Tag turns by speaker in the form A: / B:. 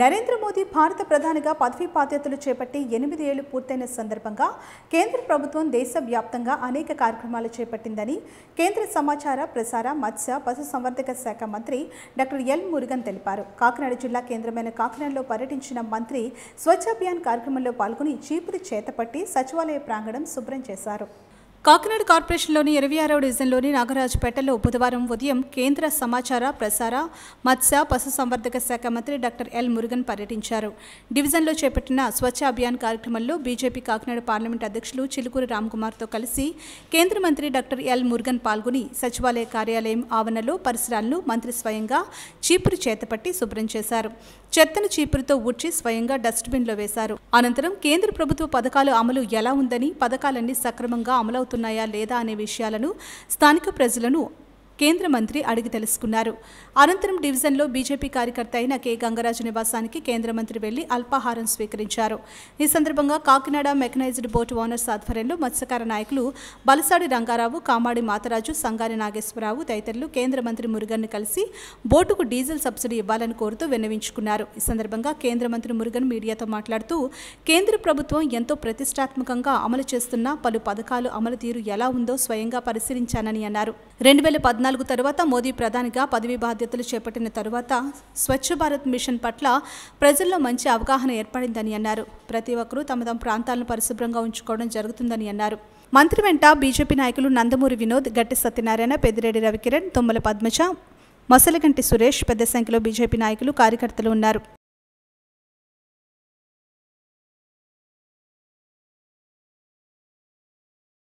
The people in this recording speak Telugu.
A: నరేంద్ర మోదీ భారత ప్రధానిగా పదవీ బాధ్యతలు చేపట్టి ఎనిమిది ఏళ్లు పూర్తయిన సందర్భంగా కేంద్ర ప్రభుత్వం దేశవ్యాప్తంగా అనేక కార్యక్రమాలు చేపట్టిందని కేంద్ర సమాచార ప్రసార మత్స్య పశుసంవర్ధక శాఖ మంత్రి డాక్టర్ ఎల్ మురుగన్ తెలిపారు కాకినాడ జిల్లా కేంద్రమైన కాకినాడలో పర్యటించిన మంత్రి స్వచ్ఛ అభియాన్ కార్యక్రమంలో పాల్గొని చీపురు చేతపట్టి సచివాలయ ప్రాంగణం శుభ్రం చేశారు కాకినాడ కార్పొరేషన్లోని ఇరవై ఆరో డివిజన్లోని నాగరాజుపేటలో బుధవారం ఉదయం కేంద్ర సమాచార ప్రసార మత్స్య పశుసంవర్ధక శాఖ మంత్రి డాక్టర్ ఎల్ మురుగన్ పర్యటించారు డివిజన్లో చేపట్టిన స్వచ్ఛ అభియాన్ కార్యక్రమంలో బీజేపీ కాకినాడ పార్లమెంట్ అధ్యక్షులు చిలుకూరి కుమార్తో కలిసి కేంద్ర మంత్రి డాక్టర్ ఎల్ మురుగన్ పాల్గొని సచివాలయ కార్యాలయం ఆవరణలో పరిసరాలను మంత్రి స్వయంగా చీపురు చేతపట్టి శుభ్రం చేశారు చెత్తను చీపురుతో ఉడ్చి స్వయంగా డస్ట్బిన్లో వేశారు అనంతరం కేంద్ర ప్రభుత్వ పథకాలు అమలు ఎలా ఉందని పథకాలన్నీ సక్రమంగా అమలవుతున్నాయి అవుతున్నాయా లేదా అనే విషయాలను స్థానిక ప్రజలను కేంద్ర మంత్రి అడిగి తెలుసుకున్నారు అనంతరం డివిజన్లో బీజేపీ కార్యకర్త అయిన కె గంగరాజు నివాసానికి కేంద్ర మంత్రి వెళ్లి అల్పాహారం స్వీకరించారు ఈ సందర్భంగా కాకినాడ మెకనైజ్డ్ బోట్ ఓనర్స్ ఆధ్వర్యంలో మత్స్యకార నాయకులు బలసాడి రంగారావు కామాడి మాతరాజు సంగారి నాగేశ్వరరావు తదితరులు కేంద్ర మంత్రి మురుగన్ను కలిసి బోటుకు డీజిల్ సబ్సిడీ ఇవ్వాలని కోరుతూ విన్నవించుకున్నారు ఈ సందర్భంగా కేంద్ర మంత్రి మురుగన్ మీడియాతో మాట్లాడుతూ కేంద్ర ప్రభుత్వం ఎంతో ప్రతిష్టాత్మకంగా అమలు చేస్తున్న పలు పథకాలు అమలు తీరు ఎలా ఉందో స్వయంగా పరిశీలించానని అన్నారు రెండు వేల పద్నాలుగు తర్వాత మోదీ ప్రధానిగా పదవి బాధ్యతలు చేపట్టిన తరువాత స్వచ్ఛ భారత్ మిషన్ పట్ల ప్రజల్లో మంచి అవగాహన ఏర్పడిందని అన్నారు ప్రతి ఒక్కరూ తమ తమ ప్రాంతాలను పరిశుభ్రంగా ఉంచుకోవడం జరుగుతుందని అన్నారు మంత్రి వెంట బీజేపీ నాయకులు నందమూరి వినోద్ గట్టి సత్యనారాయణ పెద్దిరెడ్డి రవికిరణ్ తుమ్మల పద్మజ మసలగంటి సురేష్ పెద్ద సంఖ్యలో బీజేపీ నాయకులు కార్యకర్తలు ఉన్నారు